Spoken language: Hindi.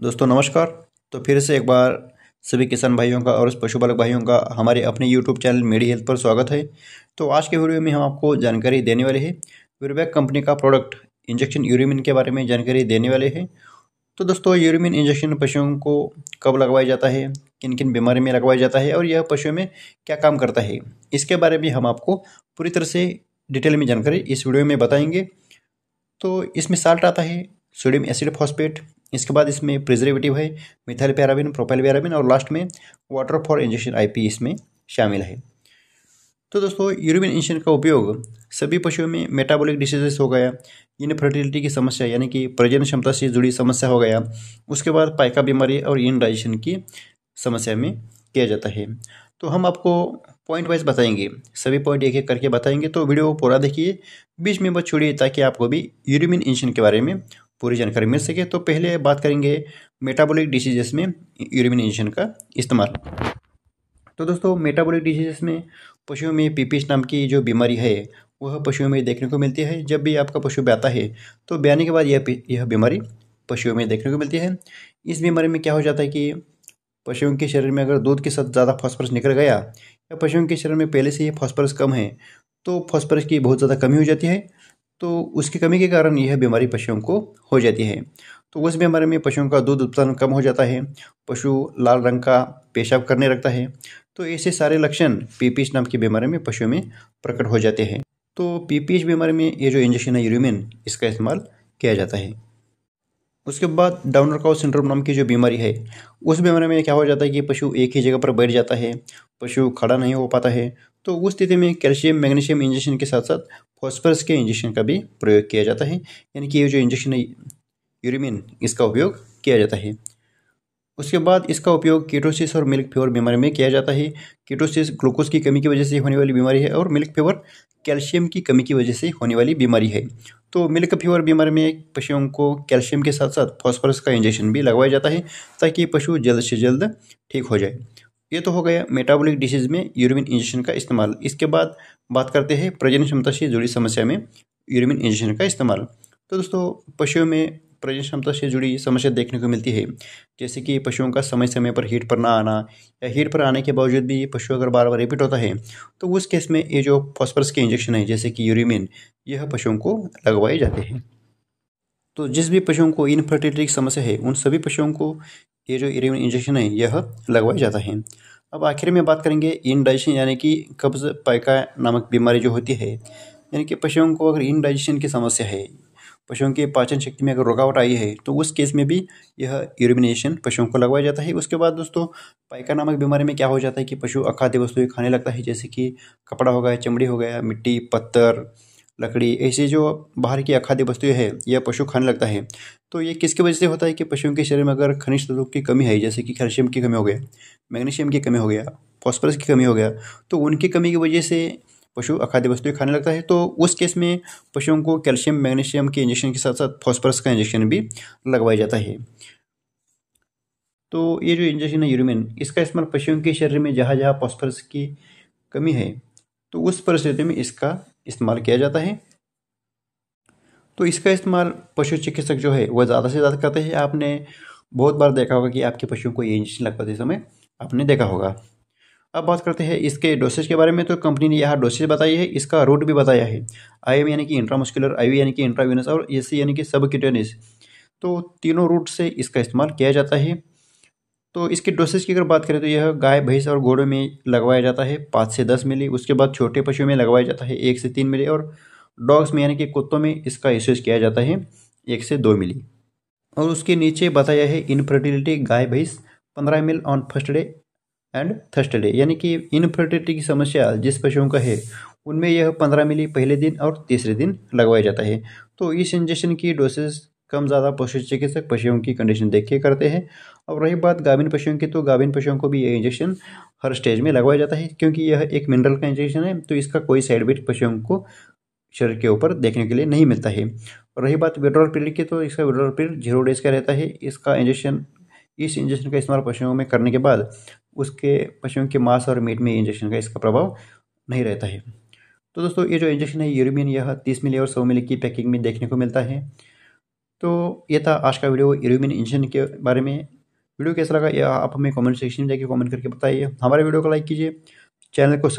दोस्तों नमस्कार तो फिर से एक बार सभी किसान भाइयों का और पशुपालक भाइयों का हमारे अपने यूट्यूब चैनल मेडी हेल्थ पर स्वागत है तो आज के वीडियो में हम आपको जानकारी देने वाले हैं वीरबैक कंपनी का प्रोडक्ट इंजेक्शन यूरिमिन के बारे में जानकारी देने वाले हैं तो दोस्तों यूरिमिन इंजेक्शन पशुओं को कब लगवाया जाता है किन किन बीमारी में लगवाया जाता है और यह पशुओं में क्या काम करता है इसके बारे में हम आपको पूरी तरह से डिटेल में जानकारी इस वीडियो में बताएंगे तो इसमें साल्ट आता है सोडियम एसिड फॉस्पेट इसके बाद इसमें प्रिजर्वेटिव है मिथाइल पैराबिन प्रोपाइल पैराबिन और लास्ट में वाटर फॉर इंजेक्शन आईपी इसमें शामिल है तो दोस्तों यूरोबिन इंजेक्शन का उपयोग सभी पशुओं में मेटाबॉलिक डिसीजेस हो गया इन फर्टिलिटी की समस्या यानी कि प्रजन क्षमता से जुड़ी समस्या हो गया उसके बाद पाइका बीमारी और इन डाइजेशन की समस्या में किया जाता है तो हम आपको पॉइंट वाइज बताएंगे सभी पॉइंट एक एक करके बताएंगे तो वीडियो पूरा देखिए बीच में बस छोड़िए ताकि आपको भी यूरिमिन इंजन के बारे में पूरी जानकारी मिल सके तो पहले बात करेंगे मेटाबॉलिक डिसीजेस में यूरिमिनेशन का इस्तेमाल तो दोस्तों मेटाबॉलिक डिजीज़ में पशुओं में पीपीस नाम की जो बीमारी है वह पशुओं में देखने को मिलती है जब भी आपका पशु ब्याता है तो ब्याने के बाद यह यह बीमारी पशुओं में देखने को मिलती है इस बीमारी में क्या हो जाता है कि पशुओं के शरीर में अगर दूध के साथ ज़्यादा फॉस्फरस निकल गया या पशुओं के शरीर में पहले से ही फॉस्फरस कम है तो फॉस्फरस की बहुत ज़्यादा कमी हो जाती है तो उसकी कमी के कारण यह बीमारी पशुओं को हो जाती है तो उस बीमारी में पशुओं का दूध उत्पादन कम हो जाता है पशु लाल रंग का पेशाब करने लगता है तो ऐसे सारे लक्षण पीपीएस नाम की बीमारी में पशुओं में प्रकट हो जाते हैं तो पीपीएस बीमारी में ये जो इंजेक्शन है यूरिमिन इसका इस्तेमाल किया जाता है उसके बाद डाउनर काउ सिंड्रोम नाम की जो बीमारी है उस बीमारी में क्या हो जाता है कि पशु एक ही जगह पर बैठ जाता है पशु खड़ा नहीं हो पाता है तो उस स्थिति में कैल्शियम मैग्नीशियम इंजेक्शन के साथ साथ फॉस्फरस के इंजेक्शन का भी प्रयोग किया जाता है यानी कि ये जो इंजेक्शन है यूरिमिन इसका उपयोग किया जाता है उसके बाद इसका उपयोग कीटोसिस और मिल्क फीवर बीमारी में किया जाता है कीटोसिस ग्लूकोज की कमी की वजह से होने वाली बीमारी है और मिल्क फीवर कैल्शियम की कमी की वजह से होने वाली बीमारी है तो मिल्क फीवर बीमारी में पशुओं को कैल्शियम के साथ साथ फॉस्फोरस का इंजेक्शन भी लगवाया जाता है ताकि पशु जल्द से जल्द ठीक हो जाए ये तो हो गया मेटाबॉलिक डिसीज में यूरिन इंजेक्शन का इस्तेमाल इसके बाद बात करते हैं प्रजन क्षमता से जुड़ी समस्या में यूरिन इंजेक्शन का इस्तेमाल तो दोस्तों पशुओं में प्रजन क्षमता से जुड़ी समस्या देखने को मिलती है जैसे कि पशुओं का समय समय पर हीट पर ना आना या हीट पर आने के बावजूद भी पशु अगर बार बार रिपीट होता है तो उस केस में ये जो फॉस्फरस के इंजेक्शन है जैसे कि यूरिमिन यह पशुओं को लगवाए जाते हैं तो जिस भी पशुओं को इनफर्टिलिटी की समस्या है उन सभी पशुओं को ये जो इरेवन इंजेक्शन है यह लगवाया जाता है अब आखिर में बात करेंगे इनडाइजेशन यानी कि कब्ज़ पैका नामक बीमारी जो होती है यानी कि पशुओं को अगर इनडाइजेशन की समस्या है पशुओं की पाचन शक्ति में अगर रुकावट आई है तो उस केस में भी यह यूरिमिनेशन पशुओं को लगवाया जाता है उसके बाद दोस्तों पाइका नामक बीमारी में क्या हो जाता है कि पशु अखाद्य वस्तुएं खाने लगता है जैसे कि कपड़ा हो गया चमड़ी हो गया मिट्टी पत्थर लकड़ी ऐसी जो बाहर की अखाद्य वस्तुएं है या पशु खाने लगता है तो ये किसकी वजह से होता है कि पशुओं के शरीर में अगर खनिज तत्वों की कमी है जैसे कि कैल्शियम की कमी हो गया मैग्नीशियम की कमी हो गया फॉस्फरस की कमी हो गया तो उनकी कमी की वजह से पशु अखाद्य वस्तुएं खाने लगता है तो उस केस में पशुओं को कैल्शियम मैग्नीशियम के इंजेक्शन के साथ साथ फॉस्फरस का इंजेक्शन भी लगवाया जाता है तो ये जो इंजेक्शन है यूरिमिन इसका इस्तेमाल पशुओं के शरीर में जहाँ जहाँ फॉस्फरस की कमी है तो उस परिस्थिति में इसका इस्तेमाल किया जाता है तो इसका इस्तेमाल पशु चिकित्सक जो है वह ज़्यादा से ज़्यादा करते हैं आपने बहुत बार देखा होगा कि आपके पशुओं को ये इंजेक्शन लगवाते समय आपने देखा होगा अब बात करते हैं इसके डोसेज के बारे में तो कंपनी ने यहाँ डोसेज बताई है इसका रूट भी बताया है आई एम यानी कि इंट्रामस्कुलर आई यानी कि इंट्रावेनस और ए यानी कि सब तो तीनों रूट से इसका इस्तेमाल किया जाता है तो इसके डोसेज की अगर बात करें तो यह गाय भैंस और घोड़ों में लगवाया जाता है पाँच से दस मिली उसके बाद छोटे पशुओं में लगवाया जाता है एक से तीन मिली और डॉग्स में यानी कि कुत्तों में इसका यूसेज किया जाता है एक से दो मिली और उसके नीचे बताया है इनफर्टिलिटी गाय भैंस पंद्रह ml on first day and third day यानी कि इनफर्टिलिटी की समस्या जिस पशुओं का है उनमें यह पंद्रह मिली पहले दिन और तीसरे दिन लगवाया जाता है तो इस इंजेक्शन की डोसेज कम ज़्यादा पशु चिकित्सक पशुओं की कंडीशन देख के करते हैं और रही बात गाभिन पशुओं की तो गाभिन पशुओं को भी ये इंजेक्शन हर स्टेज में लगवाया जाता है क्योंकि यह एक मिनरल का इंजेक्शन है तो इसका कोई साइड इफेक्ट पशुओं को शरीर के ऊपर देखने के लिए नहीं मिलता है और रही बात विड्रॉल पीरियड की तो इसका विड्रॉल पीरियड जीरो डेज का रहता है इसका इंजेक्शन इस इंजेक्शन का इस्तेमाल पशुओं में करने के बाद उसके पशुओं के मांस और मीट में इंजेक्शन का इसका प्रभाव नहीं रहता है तो दोस्तों ये जो इंजेक्शन है यूरिमिन यह तीस मिली और सौ मिली की पैकिंग में देखने को मिलता है तो ये था आज का वीडियो इल्यूमिन इंजन के बारे में वीडियो कैसा लगा या आप हमें कमेंट सेक्शन में जाके कमेंट करके बताइए हमारे वीडियो को लाइक कीजिए चैनल को